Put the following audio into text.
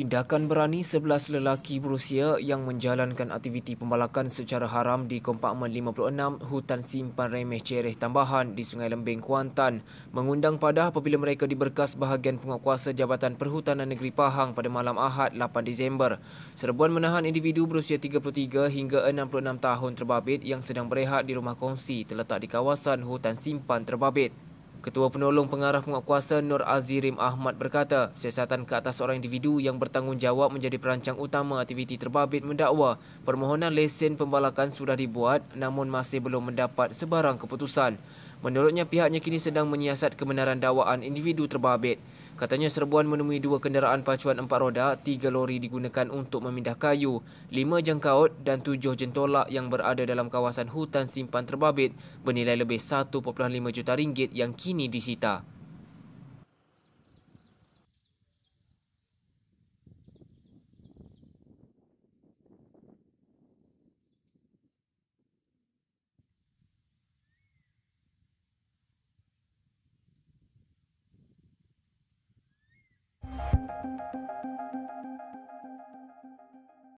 Tindakan berani 11 lelaki berusia yang menjalankan aktiviti pembalakan secara haram di Kompakmen 56 Hutan Simpan Remeh Cereh Tambahan di Sungai Lembing, Kuantan mengundang padah apabila mereka diberkas bahagian penguatkuasa Jabatan Perhutanan Negeri Pahang pada malam Ahad 8 Disember. Serbuan menahan individu berusia 33 hingga 66 tahun terbabit yang sedang berehat di rumah kongsi terletak di kawasan Hutan Simpan terbabit. Ketua Penolong Pengarah Penguatkuasa Nur Azirim Ahmad berkata, siasatan ke atas orang individu yang bertanggungjawab menjadi perancang utama aktiviti terbabit mendakwa permohonan lesen pembalakan sudah dibuat namun masih belum mendapat sebarang keputusan. Menurutnya pihaknya kini sedang menyiasat kebenaran dakwaan individu terbabit. Katanya serbuan menemui dua kenderaan pacuan empat roda, tiga lori digunakan untuk memindah kayu, lima jengkaut dan tujuh jentolak yang berada dalam kawasan hutan simpan terbabit bernilai lebih 1.5 juta ringgit yang kini disita.